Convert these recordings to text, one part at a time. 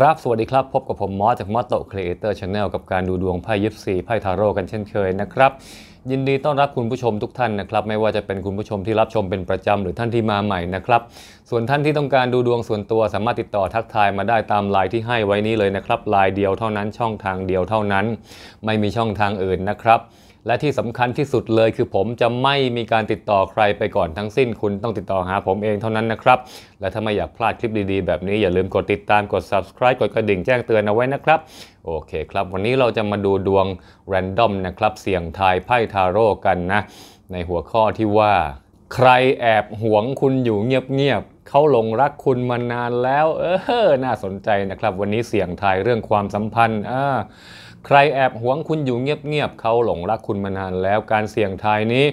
ครับสวัสดีครับ พบกับผม มอสจากมอสโตครีเอเตอร์ชาแนลกับการดูดวงไพ่ยิปซีไพ่ทาโร่กันเช่นเคยนะครับ ยินดีต้อนรับคุณผู้ชมทุกท่านนะครับ ไม่ว่าจะเป็นคุณผู้ชมที่รับชมเป็นประจำหรือท่านที่มาใหม่นะครับ ส่วนท่านที่ต้องการดูดวงส่วนตัว สามารถติดต่อทักทายมาได้ตามไลน์ที่ให้ไว้นี้เลยนะครับไลน์เดียวเท่านั้นช่องทางเดียวเท่านั้น ไม่มีช่องทางอื่นนะครับและที่สำคัญที่สุดเลยคือผมจะไม่มีการติดต่อใครไปก่อนทั้งสิ้นคุณต้องติดต่อหาผมเองเท่านั้นนะครับ และถ้าไม่อยากพลาดคลิปดีๆแบบนี้อย่าลืมกดติดตามกด subscribe กดกระดิ่งแจ้งเตือนเอาไว้นะครับ โอเคครับ วันนี้เราจะมาดูดวง random นะครับเสี่ยงทายไพ่ทาโร่กันนะ ในหัวข้อที่ว่า ใครแอบหวงคุณอยู่เงียบๆเขาหลงรักคุณมานานแล้ว เออ น่าสนใจนะครับ วันนี้เสี่ยงไทยเรื่องความสัมพันธ์อ่าใครแอบหวงคุณอยู่เงียบๆเขาหลงรักคุณมานาน แล้ว การเสี่ยงทายนี้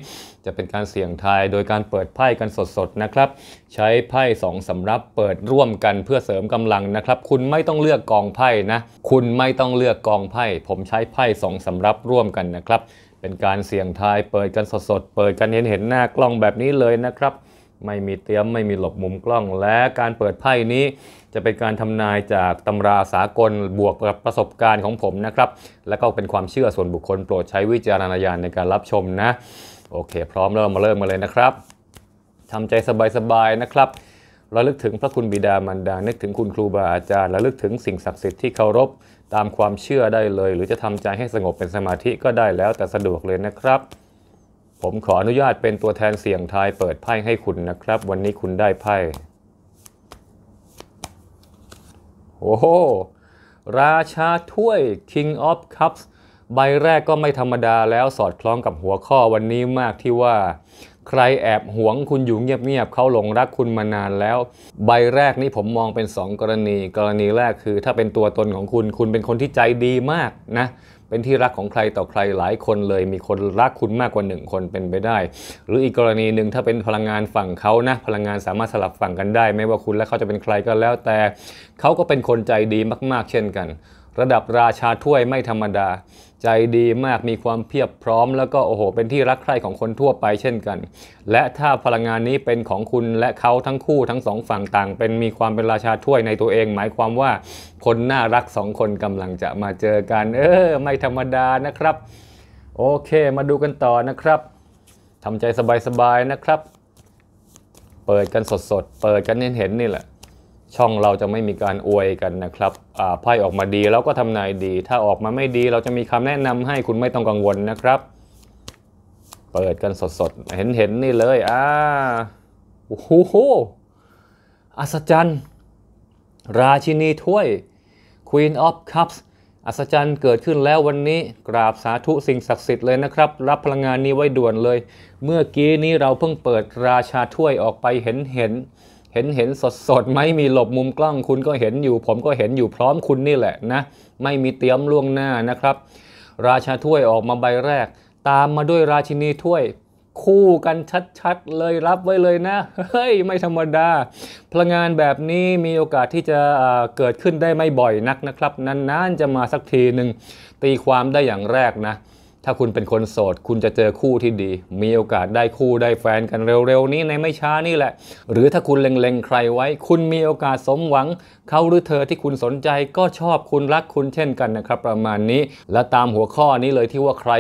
จะเป็นการเสี่ยงทายโดยการเปิดไพ่กันสดๆ นะครับ ใช้ไพ่สองสำรับเปิดร่วมกันเพื่อเสริมกำลังนะครับ คุณไม่ต้องเลือกกองไพ่นะ คุณไม่ต้องเลือกกองไพ่ ผมใช้ไพ่สองสำรับร่วมกันนะครับ เป็นการเสี่ยงทายเปิดกันสดๆ เปิดกันเห็นเห็นหน้ากล้องแบบนี้เลยนะครับไม่มีเตรียมไม่มีหลบมุมกล้อง และการเปิดไพ่นี้ จะเป็นการทำนายจากตำราสากลบวกกับประสบการณ์ของผมนะครับ และก็เป็นความเชื่อส่วนบุคคลโปรดใช้วิจารณญาณในการรับชมนะ โอเค พร้อมแล้วมาเริ่มมาเลยนะครับทำใจสบายๆนะครับระลึกถึงพระคุณบิดามารดา นึกถึงคุณครูบาอาจารย์ระลึกถึงสิ่งศักดิ์สิทธิ์ที่เคารพตามความเชื่อได้เลย หรือจะทำใจให้สงบเป็นสมาธิก็ได้แล้วแต่สะดวกเลยนะครับผมขออนุญาตเป็นตัวแทนเสี่ยงทายเปิดไพ่ให้คุณนะครับ วันนี้คุณได้ไพ่โอ้โห ราชาถ้วย King of Cups ใบแรกก็ไม่ธรรมดาแล้วสอดคล้องกับหัวข้อวันนี้มากที่ว่า ใครแอบหวงคุณอยู่เงียบๆเขาหลงรักคุณมานานแล้ว ใบแรกนี่ผมมองเป็น 2 กรณี กรณีแรกคือถ้าเป็นตัวตนของคุณคุณเป็นคนที่ใจดีมากนะเป็นที่รักของใครต่อใครหลายคนเลย มีคนรักคุณมากกว่าหนึ่งคนเป็นไปได้ หรืออีกกรณีหนึ่งถ้าเป็นพลังงานฝั่งเขานะ พลังงานสามารถสลับฝั่งกันได้ ไม่ว่าคุณและเขาจะเป็นใครก็แล้ว แต่เขาก็เป็นคนใจดีมาก ๆ เช่นกัน ระดับราชาถ้วยไม่ธรรมดาใจดีมากมีความเพียบพร้อม แล้วก็โอ้โหเป็นที่รักใคร่ของคนทั่วไปเช่นกัน และถ้าพลังงานนี้เป็นของคุณและเขาทั้งคู่ทั้งสองฝั่งต่างเป็นมีความเป็นราชาถ้วยในตัวเอง หมายความว่าคนน่ารักสองคนกำลังจะมาเจอกันเออไม่ธรรมดานะครับ โอเคมาดูกันต่อนะครับทำใจสบายๆนะครับ เปิดกันสดๆเปิดกันเห็นๆนี่แหละช่องเราจะไม่มีการอวยกันนะครับไพ่ออกมาดีเราก็ทำนายดี ถ้าออกมาไม่ดีเราจะมีคำแนะนำให้คุณไม่ต้องกังวลนะครับ เปิดกันสดๆ เห็นเห็นนี่เลยอ่าโอ้โหอัศจรรย์ ราชินีถ้วย Queen of Cups อัศจรรย์เกิดขึ้นแล้ววันนี้ กราบสาธุสิ่งศักดิ์สิทธิ์เลยนะครับ รับพลังงานนี้ไว้ด่วนเลย เมื่อกี้นี้เราเพิ่งเปิดราชาถ้วยออกไปเห็นเห็นเห็นเห็นสดสดไม่มีหลบมุมกล้องคุณก็เห็นอยู่ ผมก็เห็นอยู่พร้อมคุณนี่แหละนะ ไม่มีเตรียมล่วงหน้านะครับ ราชาถ้วยออกมาใบแรกตามมาด้วยราชินีถ้วยคู่กันชัดๆ เลยรับไว้เลยนะเฮ้ยไม่ธรรมดาพลังงานแบบนี้มีโอกาสที่จะเกิดขึ้นได้ไม่บ่อยนักนะครับนานๆ จะมาสักทีหนึ่งตีความได้อย่างแรกนะถ้าคุณเป็นคนโสดคุณจะเจอคู่ที่ดี มีโอกาสได้คู่ได้แฟนกันเร็วๆ นี้ในไม่ช้านี่แหละ หรือถ้าคุณเล็งๆใครไว้ คุณมีโอกาสสมหวัง เขาหรือเธอที่คุณสนใจก็ชอบคุณรักคุณเช่นกันนะครับ ประมาณนี้และตามหัวข้อนี้เลยที่ว่าใคร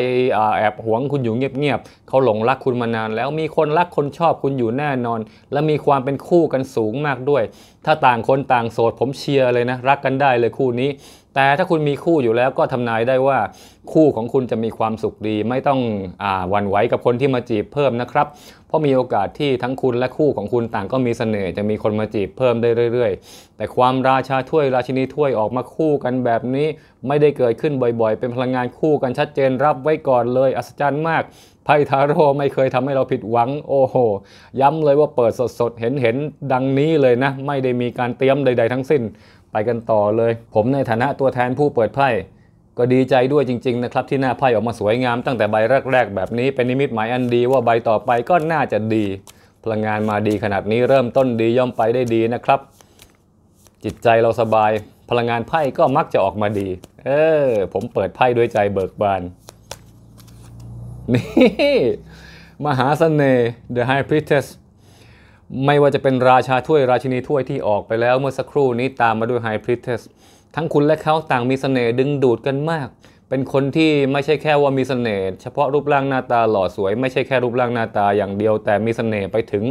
แอบหวงคุณอยู่เงียบๆ เขาหลงรักคุณมานาน แล้วมีคนรักคนชอบคุณอยู่แน่นอน และมีความเป็นคู่กันสูงมากด้วยถ้าต่างคนต่างโสดผมเชียร์เลยนะรักกันได้เลยคู่นี้ แต่ถ้าคุณมีคู่อยู่แล้วก็ทำนายได้ว่า คู่ของคุณจะมีความสุขดี ไม่ต้องอวันไหวกับคนที่มาจีบเพิ่มนะครับ เพราะมีโอกาสที่ทั้งคุณและคู่ของคุณต่างก็มีเสน่ห์จะมีคนมาจีบเพิ่มได้เรื่อย ๆ แต่ความราชาถ้วยราชินีถ้วยออกมาคู่กันแบบนี้ ไม่ได้เกิดขึ้นบ่อยๆ เป็นพลังงานคู่กันชัดเจนรับไว้ก่อนเลยอัศจรรย์มากไพ่ทาโร่ไม่เคยทำให้เราผิดหวังโอ้โห ย้ำเลยว่าเปิดสดๆ เห็นนดังนี้เลยนะ ไม่ได้มีการเตรียมใด ๆ ทั้งสิ้น ไปกันต่อเลย ผมในฐานะตัวแทนผู้เปิดไพ่ก็ดีใจด้วยจริงๆนะครับ ที่หน้าไพ่ออกมาสวยงามตั้งแต่ใบแรกๆ แบบนี้เป็นนิมิตหมายอันดีว่าใบต่อไปก็น่าจะดี พลังงานมาดีขนาดนี้เริ่มต้นดีย่อมไปได้ดีนะครับ จิตใจเราสบาย พลังงานไพ่ก็มักจะออกมาดี เออ ผมเปิดไพ่ด้วยใจเบิกบานนี่มหาสเสน่ห์ The High Priestess ไม่ว่าจะเป็นราชาถ้วยราชินีถ้วยที่ออกไปแล้วเมื่อสักครู่นี้ตามมาด้วย High Priestess ทั้งคุณและเขาต่างมีสเสน่ห์ดึงดูดกันมาก เป็นคนที่ไม่ใช่แค่ว่ามีสเสน่ห์เฉพาะรูปร่างหน้าตาหล่อสวย ไม่ใช่แค่รูปร่างหน้าตาอย่างเดียวแต่มีสเสน่ห์ไปถึง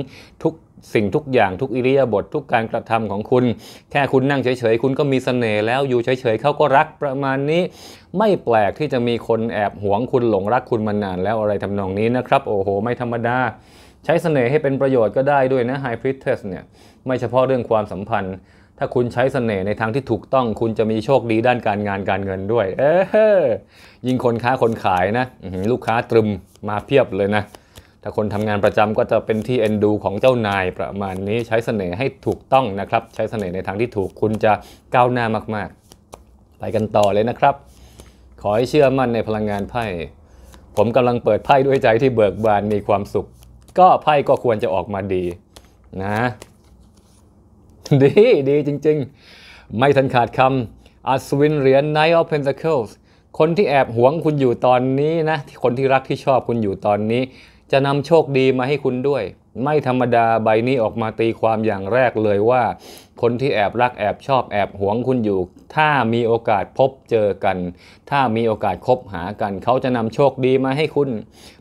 ทุกสิ่งทุกอย่างทุกอิริยาบถททุกการกระทำของคุณ แค่คุณนั่งเฉยๆคุณก็มีสเสน่ห์แล้วอยู่เฉยๆเขาก็รักประมาณนี้ไม่แปลกที่จะมีคนแอบหวงคุณหลงรักคุณมานานแล้วอะไรทำนองนี้นะครับ โอ้โห ไม่ธรรมดา ใช้เสน่ห์ให้เป็นประโยชน์ก็ได้ด้วยนะไฮพริตเทสเนี่ย ไม่เฉพาะเรื่องความสัมพันธ์ ถ้าคุณใช้เสน่ห์ในทางที่ถูกต้อง คุณจะมีโชคดีด้านการงานการเงินด้วย เออยิ่งคนค้าคนขายนะ ลูกค้าตรึมมาเพียบเลยนะ ถ้าคนทำงานประจำก็จะเป็นที่เอ็นดูของเจ้านายประมาณนี้ ใช้เสน่ห์ให้ถูกต้องนะครับ ใช้เสน่ห์ในทางที่ถูกคุณจะก้าวหน้ามากๆไปกันต่อเลยนะครับขอให้เชื่อมั่นในพลังงานไพ่ ผมกำลังเปิดไพ่ด้วยใจที่เบิกบานมีความสุข ก็ไพ่ก็ควรจะออกมาดีนะ ดีดีจริง ๆ ไม่ทันขาดคำ อัศวินเหรียญ Knight of Pentacles คนที่แอบหวงคุณอยู่ตอนนี้นะ คนที่รักที่ชอบคุณอยู่ตอนนี้ จะนำโชคดีมาให้คุณด้วย ไม่ธรรมดาใบนี้ออกมาตีความอย่างแรกเลยว่าคนที่แอบรักแอบชอบแอบหวงคุณอยู่ ถ้ามีโอกาสพบเจอกัน ถ้ามีโอกาสคบหากัน เขาจะนำโชคดีมาให้คุณ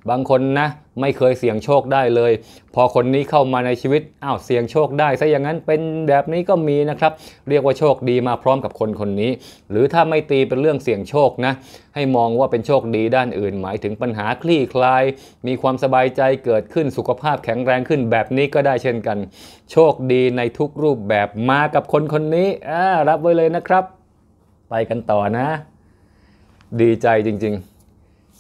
บางคนนะไม่เคยเสี่ยงโชคได้เลย พอคนนี้เข้ามาในชีวิตอ้าวเสี่ยงโชคได้ซะอย่างนั้นเป็นแบบนี้ก็มีนะครับ เรียกว่าโชคดีมาพร้อมกับคนคนนี้ หรือถ้าไม่ตีเป็นเรื่องเสี่ยงโชคนะ ให้มองว่าเป็นโชคดีด้านอื่น หมายถึงปัญหาคลี่คลาย มีความสบายใจเกิดขึ้นสุขภาพแข็งแรงขึ้น แบบนี้ก็ได้เช่นกัน โชคดีในทุกรูปแบบมากับคนคนนี้ รับไว้เลยนะครับ ไปกันต่อนะ ดีใจจริงๆ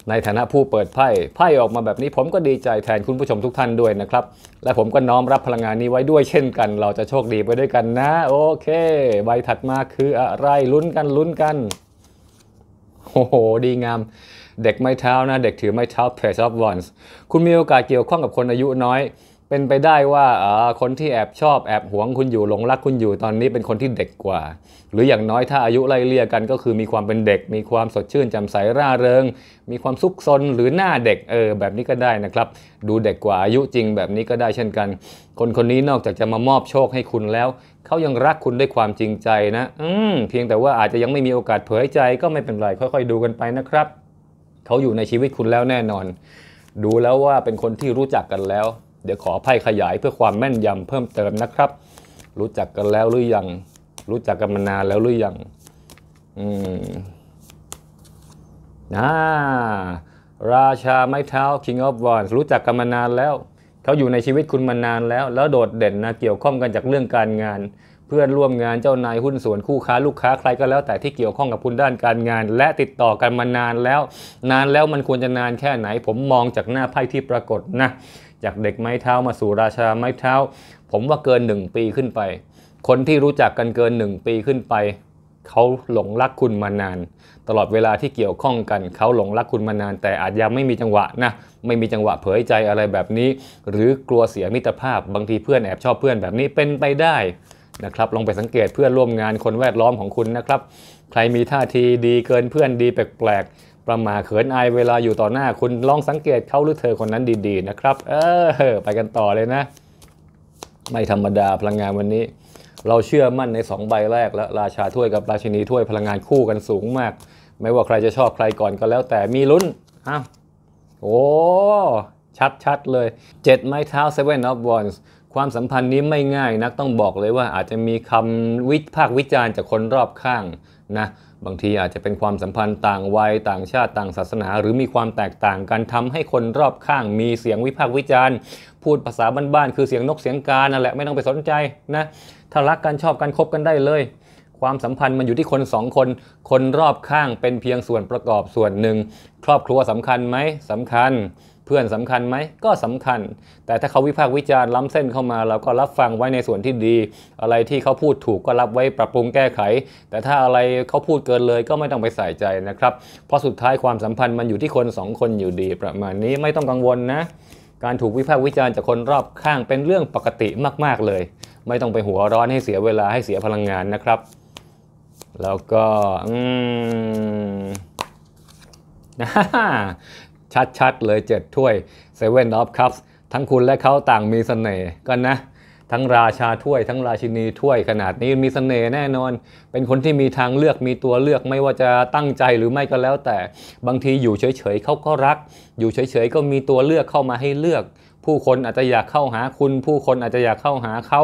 ในฐานะผู้เปิดไพ่ไพ่ออกมาแบบนี้ผมก็ดีใจแทนคุณผู้ชมทุกท่านด้วยนะครับ และผมก็น้อมรับพลังงานนี้ไว้ด้วยเช่นกัน เราจะโชคดีไปด้วยกันนะ โอเค ใบถัดมาคืออะไร ลุ้นกันลุ้นกันโอ้โห ดีงาม เด็กไม้เท้านะ เด็กถือไม้เท้า p a g e of Wands คุณมีโอกาสเกี่ยวข้องกับคนอายุน้อยเป็นไปได้ว่าคนที่แอบชอบแอบหวงคุณอยู่หลงรักคุณอยู่ตอนนี้เป็นคนที่เด็กกว่า หรืออย่างน้อยถ้าอายุไล่เลี่ยกันก็คือมีความเป็นเด็ก มีความสดชื่นแจ่มใสร่าเริง มีความซุกซนหรือหน้าเด็กเออ แบบนี้ก็ได้นะครับ ดูเด็กกว่าอายุจริงแบบนี้ก็ได้เช่นกัน คนคนนี้นอกจากจะมามอบโชคให้คุณแล้ว เขายังรักคุณด้วยความจริงใจนะ อืมเพียงแต่ว่าอาจจะยังไม่มีโอกาสเผยใจ ก็ไม่เป็นไรค่อย ๆ ดูกันไปนะครับเขาอยู่ในชีวิตคุณแล้วแน่นอน ดูแล้วว่าเป็นคนที่รู้จักกันแล้วเดี๋ยวขอไพ่ขยายเพื่อความแม่นยำเพิ่มเติมนะครับ รู้จักกันแล้วหรือยังรู้จักกันมานานแล้วหรือยังอืมน่าราชาไม้เท้า King of Wands รู้จักกันมานานแล้วเขาอยู่ในชีวิตคุณมานานแล้ว แล้วโดดเด่นนะเกี่ยวข้องกันจากเรื่องการงาน เพื่อนร่วมงานเจ้านายหุ้นส่วนคู่ค้าลูกค้าใครก็แล้ว แต่ที่เกี่ยวข้องกับคุณด้านการงาน และติดต่อกันมานานแล้ว นานแล้วมันควรจะนานแค่ไหน ผมมองจากหน้าไพ่ที่ปรากฏนะจากเด็กไม้เท้า มาสู่ราชาไม้เท้า ผมว่าเกิน 1 ปีขึ้นไป คนที่รู้จักกันเกิน 1 ปีขึ้นไป เขาหลงรักคุณมานาน ตลอดเวลาที่เกี่ยวข้องกัน เขาหลงรักคุณมานาน แต่อาจยังไม่มีจังหวะนะไม่มีจังหวะเผยใจอะไรแบบนี้ หรือกลัวเสียมิตรภาพ บางทีเพื่อนแอบชอบเพื่อนแบบนี้เป็นไปได้นะครับลองไปสังเกตเพื่อนร่วมงานคนแวดล้อมของคุณนะครับ ใครมีท่าทีดีเกินเพื่อนดีแปลกๆประมาเขินอายเวลาอยู่ต่อหน้าคุณลองสังเกตเขาหรือเธอคนนั้นดีๆ นะครับ เออไปกันต่อเลยนะ ไม่ธรรมดาพลังงานวันนี้ เราเชื่อมั่นใน 2 ใบแรกและราชาถ้วยกับราชินีถ้วยพลังงานคู่กันสูงมาก ไม่ว่าใครจะชอบใครก่อนก็แล้วแต่มีลุ้นอ้าโอ้ ชัด ๆ เลย 7ไม้เท้า 7 of Wands ความสัมพันธ์นี้ไม่ง่าย นักต้องบอกเลยว่าอาจจะมีคำวิพากษ์วิจารณ์จากคนรอบข้างนะบางทีอาจจะเป็นความสัมพันธ์ต่างวัยต่างชาติต่างศาสนา หรือมีความแตกต่างกันทำให้คนรอบข้างมีเสียงวิพากษ์วิจารณ์ พูดภาษาบ้านๆคือเสียงนกเสียงกานั่นแหละไม่ต้องไปสนใจนะถ้ารักกันชอบกันคบกันได้เลย ความสัมพันธ์มันอยู่ที่คนสองคน คนรอบข้างเป็นเพียงส่วนประกอบส่วนหนึ่งครอบครัวสำคัญไหมสำคัญพื่อนสำคัญไหมก็สำคัญ แต่ถ้าเขาวิพากษ์วิจารณ์ล้ำเส้นเข้ามาเราก็รับฟังไว้ในส่วนที่ดี อะไรที่เขาพูดถูกก็รับไว้ปรับปรุงแก้ไข แต่ถ้าอะไรเขาพูดเกินเลยก็ไม่ต้องไปใส่ใจนะครับ เพราะสุดท้ายความสัมพันธ์มันอยู่ที่คน 2 คนอยู่ดี ประมาณนี้ไม่ต้องกังวลนะ การถูกวิพากษ์วิจารณ์จากคนรอบข้างเป็นเรื่องปกติมาก ๆ เลย ไม่ต้องไปหัวร้อนให้เสียเวลาให้เสียพลังงานนะครับ แล้วก็อืมชัดๆ เลย 7 ถ้วย Seven of Cups ทั้งคุณและเขาต่างมีเสน่ห์กันนะทั้งราชาถ้วย ทั้งราชินีถ้วยขนาดนี้มีเสน่ห์แน่นอน เป็นคนที่มีทางเลือกมีตัวเลือกไม่ว่าจะตั้งใจหรือไม่ก็แล้วแต่ บางทีอยู่เฉยๆเขาก็รัก อยู่เฉยๆ ก็มีตัวเลือกเข้ามาให้เลือกผู้คนอาจจะอยากเข้าหาคุณผู้คนอาจจะอยากเข้าหาเขา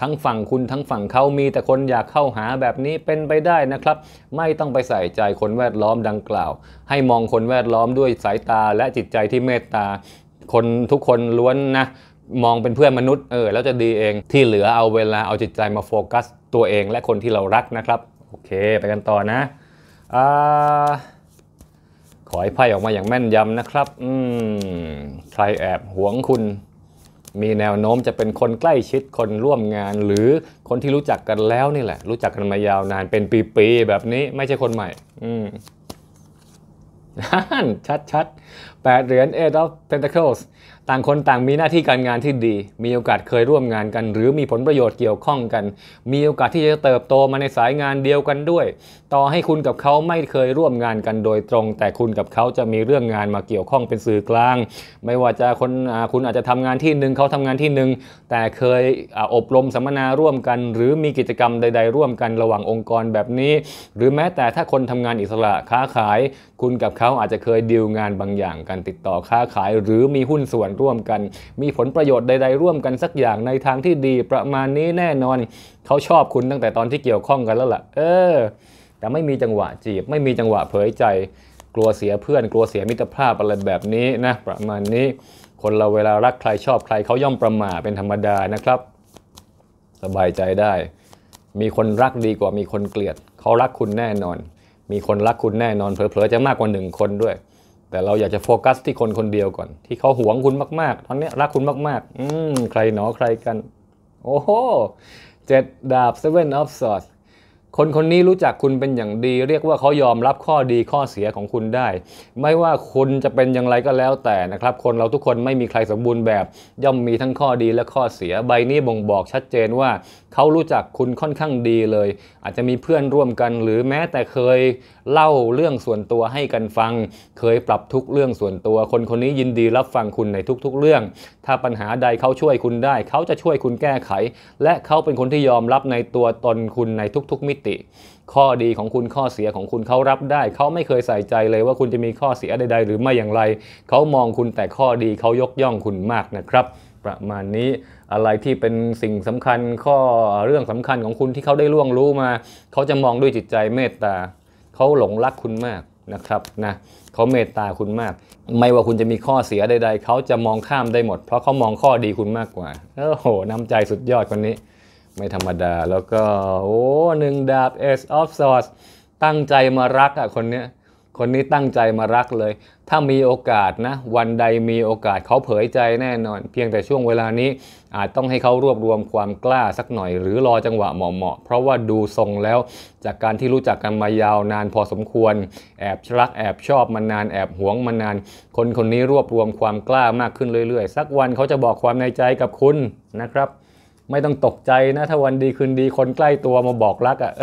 ทั้งฝั่งคุณทั้งฝั่งเขามีแต่คนอยากเข้าหาแบบนี้เป็นไปได้นะครับ ไม่ต้องไปใส่ใจคนแวดล้อมดังกล่าว ให้มองคนแวดล้อมด้วยสายตาและจิตใจที่เมตตา คนทุกคนล้วนนะ มองเป็นเพื่อนมนุษย์เออแล้วจะดีเองที่เหลือเอาเวลาเอาจิตใจมาโฟกัสตัวเองและคนที่เรารักนะครับ โอเค ไปกันต่อนะอ่าขอให้ไพ่ออกมาอย่างแม่นยำนะครับ อืม ใครแอบหวงคุณ มีแนวโน้มจะเป็นคนใกล้ชิด คนร่วมงาน หรือคนที่รู้จักกันแล้วนี่แหละ รู้จักกันมายาวนานเป็นปีๆแบบนี้ไม่ใช่คนใหม่ อืม ชัดชัดแปดเหรียญเอเดลเพนทา t ค c l e ต่างคนต่างมีหน้าที่การงานที่ดี มีโอกาสเคยร่วมงานกัน หรือมีผลประโยชน์เกี่ยวข้องกัน มีโอกาสที่จะเติบโตมาในสายงานเดียวกันด้วยต่อให้คุณกับเขาไม่เคยร่วมงานกันโดยตรง แต่คุณกับเขาจะมีเรื่องงานมาเกี่ยวข้องเป็นสื่อกลาง ไม่ว่าจะคนคุณอาจจะทำงานที่หนึ่งเขาทำงานที่หนึ่งแต่เคยอบรมสัมมนาร่วมกัน หรือมีกิจกรรมใดๆร่วมกันระหว่างองค์กรแบบนี้ หรือแม้แต่ถ้าคนทำงานอิสระค้าขาย คุณกับเขาอาจจะเคยดีลงานบางอย่างกันติดต่อค้าขายหรือมีหุ้นส่วนร่วมกัน มีผลประโยชน์ใดๆ ร่วมกันสักอย่างในทางที่ดี ประมาณนี้แน่นอนเขาชอบคุณตั้งแต่ตอนที่เกี่ยวข้องกันแล้วล่ะ เออแต่ไม่มีจังหวะจีบไม่มีจังหวะเผยใจกลัวเสียเพื่อน กลัวเสียมิตรภาพอะไรแบบนี้นะประมาณนี้คนเราเวลารักใครชอบ ใครเขาย่อมประมาทเป็นธรรมดานะครับ สบายใจได้ มีคนรักดีกว่ามีคนเกลียดเขารักคุณแน่นอน มีคนรักคุณแน่นอนเผลอๆจะมากกว่าหนึ่งคนด้วย แต่เราอยากจะโฟกัสที่คนคนเดียวก่อน ที่เขาหวงคุณมากๆตอนนี้รักคุณมากๆ อืมใครหนอใครกัน โอ้โหเจ็ดดาบเซเว่นออฟซอร์คนคนนี้รู้จักคุณเป็นอย่างดี เรียกว่าเขายอมรับข้อดีข้อเสียของคุณได้ ไม่ว่าคุณจะเป็นอย่างไรก็แล้วแต่นะครับ คนเราทุกคนไม่มีใครสมบูรณ์แบบ ย่อมมีทั้งข้อดีและข้อเสียใบนี้บ่งบอกชัดเจนว่าเขารู้จักคุณค่อนข้างดีเลย อาจจะมีเพื่อนร่วมกัน หรือแม้แต่เคยเล่าเรื่องส่วนตัวให้กันฟัง เคยปรับทุกเรื่องส่วนตัว คนคนนี้ยินดีรับฟังคุณในทุกๆ เรื่อง ถ้าปัญหาใดเขาช่วยคุณได้เขาจะช่วยคุณแก้ไข และเขาเป็นคนที่ยอมรับในตัวตนคุณในทุก ๆ มิติติข้อดีของคุณข้อเสียของคุณเขารับได้เขาไม่เคยใส่ใจเลยว่าคุณจะมีข้อเสียใดๆหรือไม่อย่างไรเขามองคุณแต่ข้อดีเขายกย่องคุณมากนะครับ ประมาณนี้อะไรที่เป็นสิ่งสำคัญข้อเรื่องสำคัญของคุณที่เขาได้ล่วงรู้มาเขาจะมองด้วยจิตใจเมตตาเขาหลงรักคุณมากนะครับนะเขาเมตตาคุณมาก ไม่ว่าคุณจะมีข้อเสียใดๆเขาจะมองข้ามได้หมดเพราะเขามองข้อดีคุณมากกว่าโอ้โหน้ำใจสุดยอดคนนี้ไม่ธรรมดาแล้วก็โอ้หนึ่งดาบ a อส of s ซอ r d s ตั้งใจมารักอ่ะคนเนี้ยคนนี้ตั้งใจมารักเลย ถ้ามีโอกาสนะวันใดมีโอกาสเขาเผยใจแน่นอน เพียงแต่ช่วงเวลานี้ อาจต้องให้เขารวบรวมความกล้าสักหน่อยหรือรอจังหวะเหมาะ ๆ เพราะว่าดูทรงแล้ว จากการที่รู้จักกันมายาวนานพอสมควร แอบรักแอบชอบมานานแอบหวงมานาน คนคนนี้รวบรวมความกล้ามากขึ้นเรื่อยๆสักวันเขาจะบอกความในใจกับคุณนะครับไม่ต้องตกใจนะ ถ้าวันดีคืนดีคนใกล้ตัวมาบอกรักอะ่ะ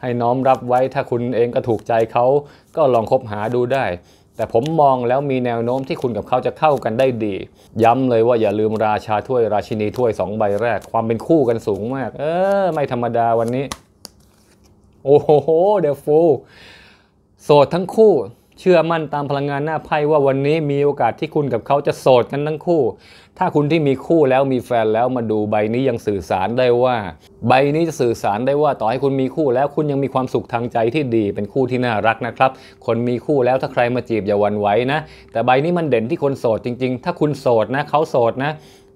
ให้น้อมรับไว้ถ้าคุณเองก็ถูกใจเขา ก็ลองคบหาดูได้ แต่ผมมองแล้วมีแนวโน้มที่คุณกับเขาจะเข้ากันได้ดี ย้ำเลยว่าอย่าลืมราชาถ้วยราชินีถ้วยสองใบแรก ความเป็นคู่กันสูงมาก เออ ไม่ธรรมดาวันนี้ โอ้โห เดฟู โสดทั้งคู่เชื่อมั่นตามพลังงานหน้าไพ่ว่าวันนี้มีโอกาสที่คุณกับเขาจะโสดกันทั้งคู่ ถ้าคุณที่มีคู่แล้วมีแฟนแล้วมาดูใบนี้ยังสื่อสารได้ว่า ใบนี้จะสื่อสารได้ว่าต่อให้คุณมีคู่แล้วคุณยังมีความสุขทางใจที่ดีเป็นคู่ที่น่ารักนะครับ คนมีคู่แล้วถ้าใครมาจีบอย่าหวั่นไหวนะ แต่ใบนี้มันเด่นที่คนโสดจริง ๆ ถ้าคุณโสดนะ เขาโสดนะ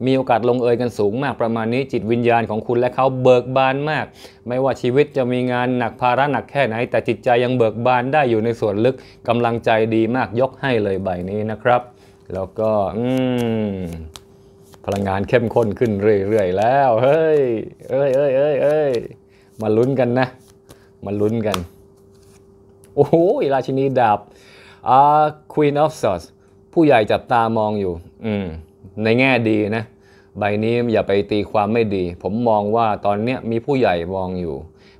มีโอกาสลงเอยกันสูงมากประมาณนี้จิตวิญญาณของคุณและเขาเบิกบานมาก ไม่ว่าชีวิตจะมีงานหนักภาระหนักแค่ไหน แต่จิตใจยังเบิกบานได้อยู่ในส่วนลึกกำลังใจดีมากยกให้เลยใบนี้นะครับ แล้วก็พลังงานเข้มข้นขึ้นเรื่อยๆแล้วเฮ้ยเอ้ยเอ้ยเอ้ยเอ้ยมาลุ้นกันนะ มาลุ้นกันโอ้โหราชินีดาบอ่า Queen of Swords ผู้ใหญ่จับตามองอยู่ อืมในแง่ดีนะใบนี้อย่าไปตีความไม่ดี ผมมองว่าตอนนี้มีผู้ใหญ่มองอยู่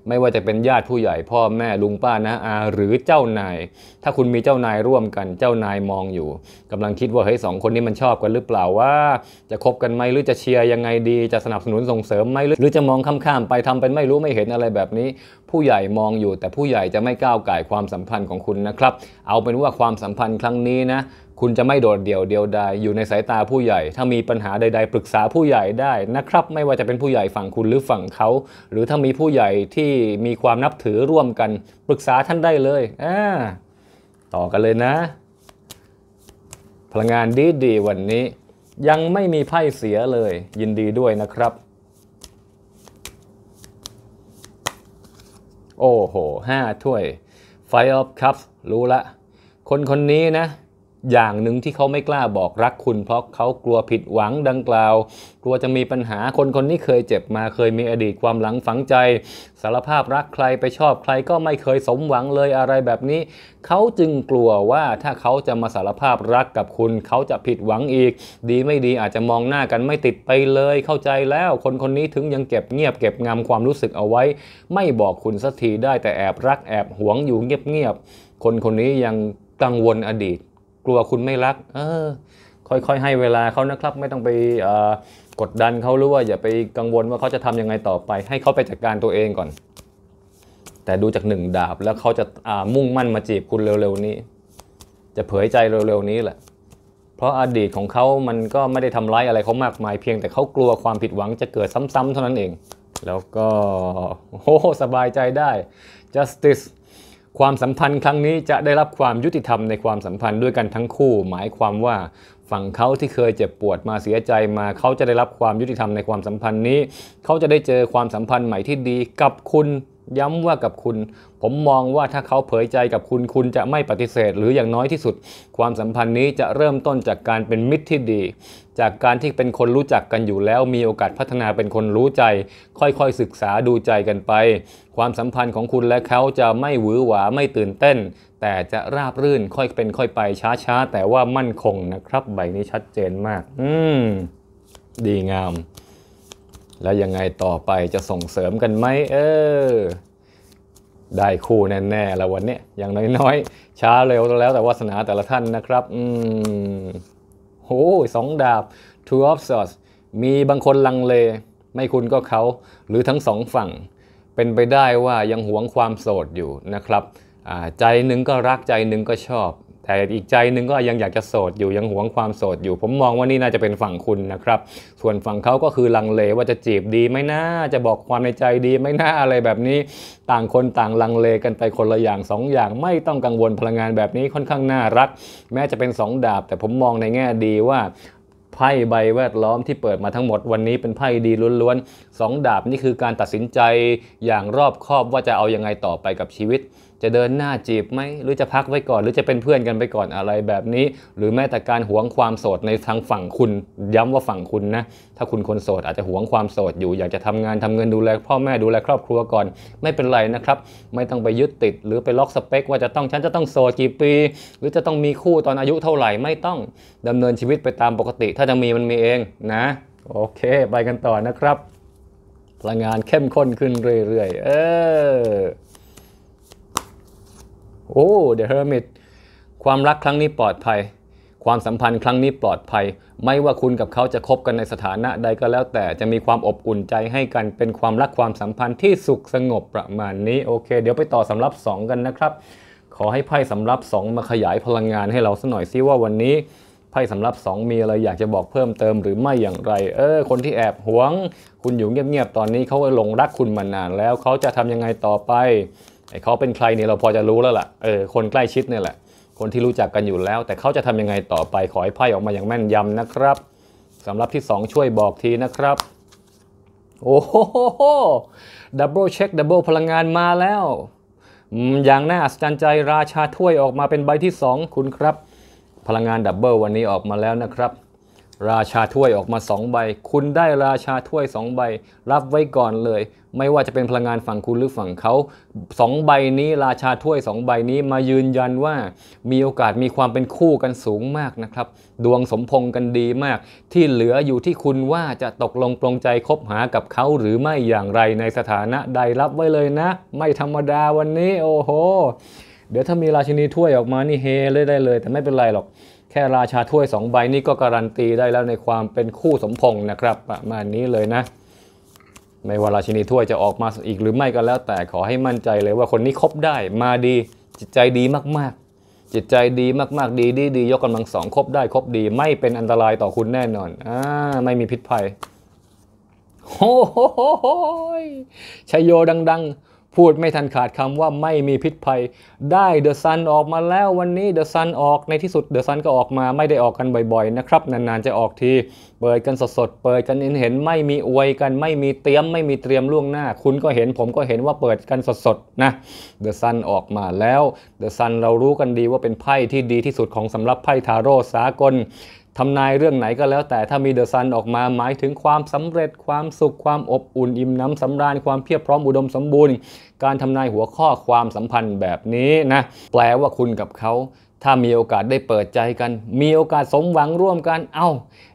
ไม่ว่าจะเป็นญาติผู้ใหญ่พ่อแม่ลุงป้านะอาหรือเจ้านายถ้าคุณมีเจ้านายร่วมกัน เจ้านายมองอยู่ กำลังคิดว่าเฮ้ยสองคนนี้มันชอบกันหรือเปล่าว่าจะคบกันไหมหรือจะเชียร์ยังไงดี จะสนับสนุนส่งเสริมไหมหรือจะมองข้ามๆไปทำเป็นไม่รู้ไม่เห็นอะไรแบบนี้ ผู้ใหญ่มองอยู่ แต่ผู้ใหญ่จะไม่ก้าวไก่ความสัมพันธ์ของคุณนะครับ เอาเป็นว่าความสัมพันธ์ครั้งนี้นะคุณจะไม่โดดเดี่ยวเดียวดายอยู่ในสายตาผู้ใหญ่ ถ้ามีปัญหาใดๆปรึกษาผู้ใหญ่ได้นะครับ ไม่ว่าจะเป็นผู้ใหญ่ฝั่งคุณหรือฝั่งเขาหรือถ้ามีผู้ใหญ่ที่มีความนับถือร่วมกันปรึกษาท่านได้เลยอ่าต่อกันเลยนะ พลังงานดีดีวันนี้ ยังไม่มีไพ่เสียเลย ยินดีด้วยนะครับ โอ้โหห้าถ้วย f i อ e of Cups รู้ละ คนคนนี้นะอย่างหนึ่งที่เขาไม่กล้าบอกรักคุณเพราะเขากลัวผิดหวังดังกล่าว กลัวจะมีปัญหาคนคนนี้เคยเจ็บมาเคยมีอดีตความหลังฝังใจสารภาพรักใครไปชอบใครก็ไม่เคยสมหวังเลยอะไรแบบนี้เขาจึงกลัวว่าถ้าเขาจะมาสารภาพรักกับคุณเขาจะผิดหวังอีก ดีไม่ดีอาจจะมองหน้ากันไม่ติดไปเลยเข้าใจแล้ว คนคนนี้ถึงยังเก็บเงียบเก็บงำความรู้สึกเอาไว้ ไม่บอกคุณสักทีได้แต่แอบรักแอบหวงอยู่เงียบๆคนคนนี้ยังกังวลอดีตกลัวคุณไม่รัก เออ ค่อยๆให้เวลาเขานะครับไม่ต้องไปกดดันเขาหรือว่าอย่าไปกังวลว่าเขาจะทํำยังไงต่อไป ให้เขาไปจัดการตัวเองก่อน แต่ดูจากหนึ่งดาบแล้วเขาจะมุ่งมั่นมาจีบคุณเร็วๆนี้ จะเผยใจเร็วๆนี้แหละ เพราะอดีตของเขามันก็ไม่ได้ทำร้ายอะไรเขามากมายเพียง แต่เขากลัวความผิดหวังจะเกิดซ้ำๆเท่านั้นเอง แล้วก็โอ้สบายใจได้ justice ความสัมพันธ์ครั้งนี้จะได้รับความยุติธรรมในความสัมพันธ์ด้วยกันทั้งคู่ หมายความว่าฝั่งเขาที่เคยเจ็บปวดมาเสียใจมาเขาจะได้รับความยุติธรรมในความสัมพันธ์นี้ เขาจะได้เจอความสัมพันธ์ใหม่ที่ดีกับคุณย้ำว่ากับคุณผมมองว่าถ้าเขาเผยใจกับคุณคุณจะไม่ปฏิเสธ หรืออย่างน้อยที่สุด ความสัมพันธ์นี้จะเริ่มต้นจากการเป็นมิตรที่ดี จากการที่เป็นคนรู้จักกันอยู่แล้ว มีโอกาสพัฒนาเป็นคนรู้ใจ ค่อยๆศึกษาดูใจกันไป ความสัมพันธ์ของคุณและเขาจะไม่หวือหวาไม่ตื่นเต้น แต่จะราบรื่น ค่อยเป็นค่อยไปช้าๆแต่ว่ามั่นคงนะครับ ใบนี้ชัดเจนมาก อืม ดีงามแล้วยังไงต่อไปจะส่งเสริมกันไหมเออได้คู่แน่ๆแล้ววันนี้อย่างน้อยๆ ช้าเร็วแล้วแต่วาสนาแต่ละท่านนะครับอืมโ้สองดาบ two of swords มีบางคนลังเล ไม่คุณก็เขาหรือทั้งสองฝั่ง เป็นไปได้ว่ายังหวงความโสดอยู่นะครับ ใจหนึ่งก็รักใจหนึ่งก็ชอบแต่อีกใจหนึ่งก็ยังอยากจะโสดอยู่ยังหวงความโสดอยู่ผมมองว่านี่น่าจะเป็นฝั่งคุณนะครับ ส่วนฝั่งเขาก็คือลังเลว่าจะจีบดีไหมนะจะบอกความในใจดีไหมนะอะไรแบบนี้ ต่างคนต่างลังเลกันไปคนละอย่าง2ออย่างไม่ต้องกังวลพลังงานแบบนี้ค่อนข้างน่ารักแม้จะเป็น2ดาบ แต่ผมมองในแง่ดีว่า ไพ่ใบแวดล้อมที่เปิดมาทั้งหมดวันนี้เป็นไพ่ดีล้วนๆสองดาบนี่คือการตัดสินใจอย่างรอบคอบว่าจะเอายังไงต่อไปกับชีวิตจะเดินหน้าจีบไหมหรือจะพักไว้ก่อนหรือจะเป็นเพื่อนกันไปก่อนอะไรแบบนี้ หรือแม้แต่การหวงความโสดในทางฝั่งคุณย้ำว่าฝั่งคุณนะ ถ้าคุณคนโสด อาจจะหวงความโสดอยู่อยากจะทำงานทำเงินดูแลพ่อแม่ดูแลครอบครัวก่อน ไม่เป็นไรนะครับ ไม่ต้องไปยึดติด หรือไปล็อกสเปค ว่าจะต้องฉันจะต้องโสดกี่ปีหรือจะต้องมีคู่ตอนอายุเท่าไหร่ไม่ต้องดำเนินชีวิตไปตามปกติ ถ้าจะมีมันมีเองนะ โอเคไปกันต่อนะครับพลังงานเข้มข้นขึ้นเรื่อยๆเออโอ้ เดอะเฮอร์มิตความรักครั้งนี้ปลอดภัย ความสัมพันธ์ครั้งนี้ปลอดภัย ไม่ว่าคุณกับเขาจะคบกันในสถานะ ใดก็แล้วแต่จะมีความอบอุ่นใจให้กัน เป็นความรักความสัมพันธ์ที่สุขสงบประมาณนี้โอเค เดี๋ยวไปต่อสำรับ 2 กันนะครับ ขอให้ไพ่สำรับ2มาขยายพลังงานให้เราสักหน่อยซิว่าวันนี้ไพ่สำรับ 2 มีอะไรอยากจะบอกเพิ่มเติมหรือไม่อย่างไร เออ คนที่แอบหวง คุณอยู่เงียบๆ ตอนนี้เขาหลงรักคุณมานาน แล้วเขาจะทำยังไงต่อไปไอ้เขาเป็นใครเนี่ยเราพอจะรู้แล้วล่ะเออคนใกล้ชิดเนี่ยแหละคนที่รู้จักกันอยู่แล้ว แต่เขาจะทำยังไงต่อไปขอให้ไพ่ออกมาอย่างแม่นยำนะครับ สำหรับที่ 2 ช่วยบอกทีนะครับโอ้โหดับเบิลเช็คดับเบิลพลังงานมาแล้วอย่างน่าอัศจรรย์ใจราชาถ้วยออกมาเป็นใบที่2คุณครับพลังงานดับเบิลวันนี้ออกมาแล้วนะครับราชาถ้วยออกมา2ใบ คุณได้ราชาถ้วย2ใบรับไว้ก่อนเลย ไม่ว่าจะเป็นพลังงานฝั่งคุณหรือฝั่งเขา2ใบนี้ราชาถ้วย2ใบนี้มายืนยันว่ามีโอกาสมีความเป็นคู่กันสูงมากนะครับ ดวงสมพงกันดีมาก ที่เหลืออยู่ที่คุณว่าจะตกลงปรงใจคบหากับเขาหรือไม่อย่างไรในสถานะใดรับไว้เลยนะ ไม่ธรรมดาวันนี้ โอ้โห เดี๋ยวถ้ามีราชินีถ้วยออกมานี่เฮเลยได้เลย แต่ไม่เป็นไรหรอกแค่ราชาถ้วย2ใบนี้ก็การันตีได้แล้วในความเป็นคู่สมพง์นะครับประมาณนี้เลยนะ ไม่ว่าราชินีถ้วยจะออกมาอีกหรือไม่ก็แล้ว แต่ขอให้มั่นใจเลยว่าคนนี้คบได้ มาดี จิตใจดีมากๆ จิตใจดีมากๆ ดี ดีดียกกำลังสองคบได้คบดีไม่เป็นอันตรายต่อคุณแน่นอน อ่าไม่มีพิษภัยโอ้โหชัยโยดัง ๆพูดไม่ทันขาดคำว่าไม่มีพิษภัยได้เดอะซันออกมาแล้ววันนี้เดอะซันออกในที่สุดเดอะซันก็ออกมาไม่ได้ออกกันบ่อยๆนะครับนานๆจะออกทีเปิดกันสดๆเปิดกันเห็น ไม่มีอวยกันไม่มีเตรียมไม่มีเตรียมล่วงหน้า คุณก็เห็นผมก็เห็นว่าเปิดกันสดๆนะเดอะซันออกมาแล้วเดอะซันเรารู้กันดีว่าเป็นไพ่ที่ดีที่สุดของสำหรับไพ่ทาโร่สากลทำนายเรื่องไหนก็แล้วแต่ถ้ามีเดอะซันออกมาหมายถึงความสำเร็จความสุขความอบอุ่นอิ่มน้ำสำราญความเพียบพร้อมอุดมสมบูรณ์การทำนายหัวข้อความสัมพันธ์แบบนี้นะ แปลว่าคุณกับเขาถ้ามีโอกาสได้เปิดใจกัน มีโอกาสสมหวังร่วมกัน เอา้า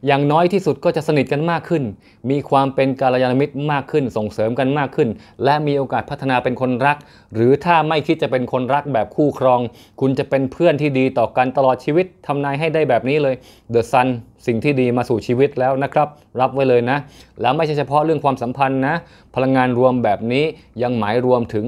อย่างน้อยที่สุดก็จะสนิทกันมากขึ้น มีความเป็นกาลยานมิตรมากขึ้น ส่งเสริมกันมากขึ้น และมีโอกาสพัฒนาเป็นคนรัก หรือถ้าไม่คิดจะเป็นคนรักแบบคู่ครอง คุณจะเป็นเพื่อนที่ดีต่อกันตลอดชีวิตทำนายให้ได้แบบนี้เลย The Sun สิ่งที่ดีมาสู่ชีวิตแล้วนะครับ รับไว้เลยนะ แล้วไม่ใช่เฉพาะเรื่องความสัมพันธ์นะ พลังงานรวมแบบนี้ยังหมายรวมถึง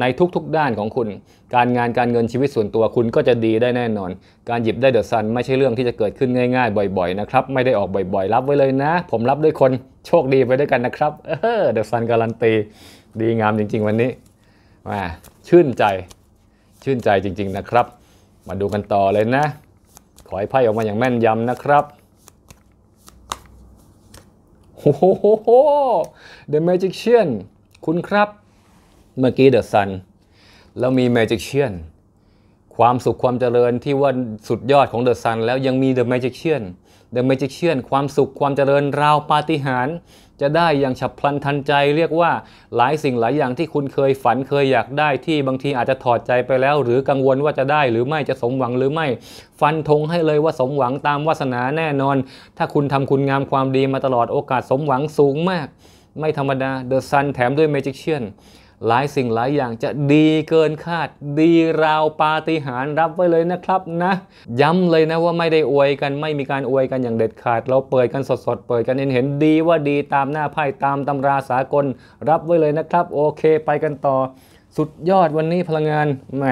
ในทุก ๆด้านของคุณ การงานการเงินชีวิตส่วนตัวคุณก็จะดีได้แน่นอน การหยิบได้เดอะซันไม่ใช่เรื่องที่จะเกิดขึ้นง่าย ๆ บ่อยๆนะครับ ไม่ได้ออกบ่อย ๆ รับไว้เลยนะ ผมรับด้วยคนโชคดีไปด้วยกันนะครับเดอะซันการันตีดีงามจริง ๆ วันนี้มาชื่นใจ ชื่นใจจริง ๆนะครับ มาดูกันต่อเลยนะ ขอให้ไพ่ออกมาอย่างแม่นยำนะครับโอ้โห The Magician คุณครับ เมื่อกี้ The Sun แล้วมี Magician ความสุขความเจริญที่ว่าสุดยอดของ The Sun แล้วยังมี The Magician The Magician ความสุขความเจริญราวปาฏิหาริย์จะได้อย่างฉับพลันทันใจเรียกว่าหลายสิ่งหลายอย่างที่คุณเคยฝันเคยอยากได้ที่บางทีอาจจะถอดใจไปแล้ว หรือกังวลว่าจะได้หรือไม่จะสมหวังหรือไม่ ฟันธงให้เลยว่าสมหวังตามวาสนาแน่นอน ถ้าคุณทำคุณงามความดีมาตลอดโอกาสสมหวังสูงมาก ไม่ธรรมดา The Sun แถมด้วย Magician หลายสิ่งหลายอย่างจะดีเกินคาด ดีราวปาฏิหาริย์รับไว้เลยนะครับนะ ย้ำเลยนะว่าไม่ได้อวยกันไม่มีการอวยกันอย่างเด็ดขาด เราเปิดกันสดๆเปิดกันเห็นเห็นดีว่าดีตามหน้าไพ่ตามตำราสากลรับไว้เลยนะครับ โอเคไปกันต่อ สุดยอดวันนี้พลังงานแหม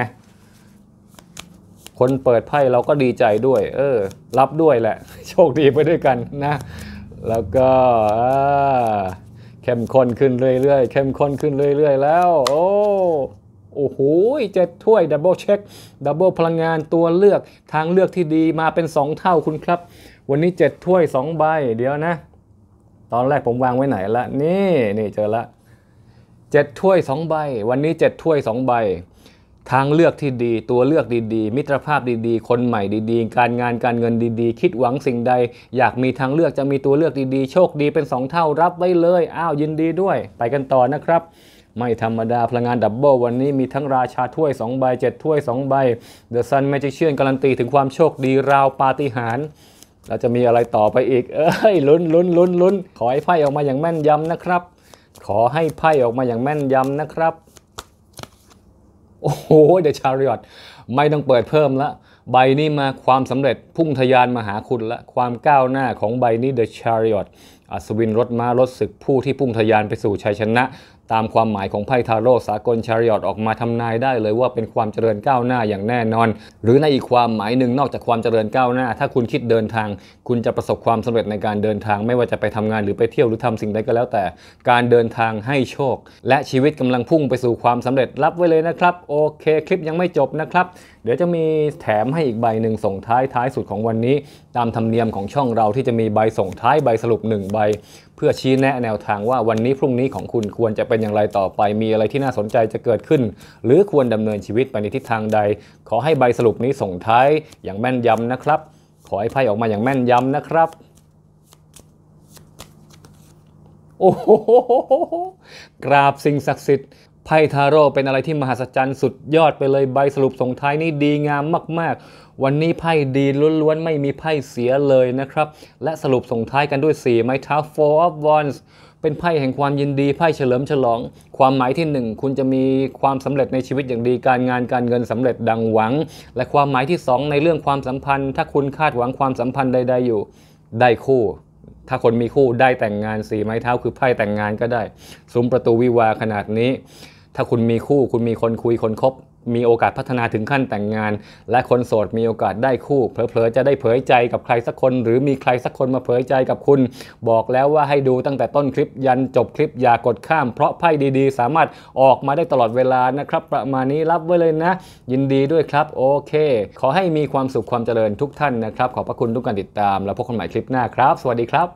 คนเปิดไพ่เราก็ดีใจด้วย เออ รับด้วยแหละ โชคดีไปด้วยกันนะ แล้วก็เข้มข้นขึ้นเรื่อยๆ เข้มข้นขึ้นเรื่อยๆ แล้ว โอ้ โอ้โหเจ็ดถ้วยดับเบิลเช็คดับเบิลพลังงานตัวเลือกทางเลือกที่ดีมาเป็น 2 เท่าคุณครับ วันนี้7ถ้วย 2 ใบเดียวนะ ตอนแรกผมวางไว้ไหนละ นี่นี่เจอละ7ถ้วย 2 ใบ วันนี้7ถ้วย2ใบทางเลือกที่ดีตัวเลือกดี ๆ มิตรภาพดี ๆ คนใหม่ดี ๆ การงานการเงินดี ๆ คิดหวังสิ่งใด อยากมีทางเลือกจะมีตัวเลือกดี ๆ โชคดีเป็น 2 เท่ารับไว้เลย อ้าวยินดีด้วยไปกันต่อนะครับ ไม่ธรรมดาพลังงานดับเบิลวันนี้มีทั้งราชาถ้วย2ใบ7 ถ้วย2ใบ The Sun Magician การันตีถึงความโชคดีราวปาฏิหาริย์เราจะมีอะไรต่อไปอีกเอ้ยลุ้นลุ้นลุ้นลุ้นขอให้ไพ่ออกมาอย่างแม่นยำนะครับ ขอให้ไพ่ออกมาอย่างแม่นยำนะครับโอ้โหเดชาริอตไม่ต้องเปิดเพิ่มละ ใบนี้มาความสำเร็จพุ่งทยานมาหาคุณละความก้าวหน้าของใบนี้เดชาริอตอัศวินรถม้ารถศึกผู้ที่พุ่งทยานไปสู่ชัยชนะตามความหมายของไพ่ทาโร่สากลชาริออตออกมาทำนายได้เลยว่าเป็นความเจริญก้าวหน้าอย่างแน่นอน หรือในอีกความหมายหนึ่งนอกจากความเจริญก้าวหน้า ถ้าคุณคิดเดินทาง คุณจะประสบความสำเร็จในการเดินทาง ไม่ว่าจะไปทำงานหรือไปเที่ยวหรือทำสิ่งใดก็แล้วแต่การเดินทางให้โชค และชีวิตกำลังพุ่งไปสู่ความสำเร็จรับไว้เลยนะครับ โอเค คลิปยังไม่จบนะครับเดี๋ยวจะมีแถมให้อีกใบหนึ่งส่งท้ายท้ายสุดของวันนี้ ตามธรรมเนียมของช่องเราที่จะมีใบส่งท้ายใบสรุป 1 ใบ เพื่อชี้แนะแนวทางว่าวันนี้พรุ่งนี้ของคุณควรจะเป็นอย่างไรต่อไป มีอะไรที่น่าสนใจจะเกิดขึ้น หรือควรดำเนินชีวิตไปในทิศทางใด ขอให้ใบสรุปนี้ส่งท้ายอย่างแม่นยำนะครับ ขอให้ไพ่ออกมาอย่างแม่นยำนะครับโอ้โหกราบสิ่งศักดิ์สิทธิ์ไพ่ทาโร่เป็นอะไรที่มหัศจรรย์สุดยอดไปเลยใบสรุปส่งท้ายนี่ดีงามมาก ๆ วันนี้ไพ่ดีล้วนๆไม่มีไพ่เสียเลยนะครับและสรุปส่งท้ายกันด้วย 4 ไม้เท้า Four of Wands เป็นไพ่แห่งความยินดีไพ่เฉลิมฉลอง ความหมายที่ 1 คุณจะมีความสำเร็จในชีวิตอย่างดีการงานการเงินสำเร็จดังหวัง และความหมายที่ 2 ในเรื่องความสัมพันธ์ ถ้าคุณคาดหวังความสัมพันธ์ใดๆอยู่ได้คู่ ถ้าคนมีคู่ได้แต่งงานสีไม้เท้าคือไพ่แต่งงานก็ได้ซุ้มประตูวิวาขนาดนี้ถ้าคุณมีคู่คุณมีคนคุยคนคบมีโอกาสพัฒนาถึงขั้นแต่งงาน และคนโสดมีโอกาสได้คู่ เผลอๆจะได้เผยใจกับใครสักคน หรือมีใครสักคนมาเผยใจกับคุณ บอกแล้วว่าให้ดูตั้งแต่ต้นคลิปยันจบคลิป อย่ากดข้าม เพราะไพ่ดีๆ สามารถออกมาได้ตลอดเวลานะครับ ประมาณนี้รับไว้เลยนะ ยินดีด้วยครับ โอเค ขอให้มีความสุขความเจริญทุกท่านนะครับ ขอบพระคุณทุกการติดตามแล้วพบกันใหม่คลิปหน้าครับสวัสดีครับ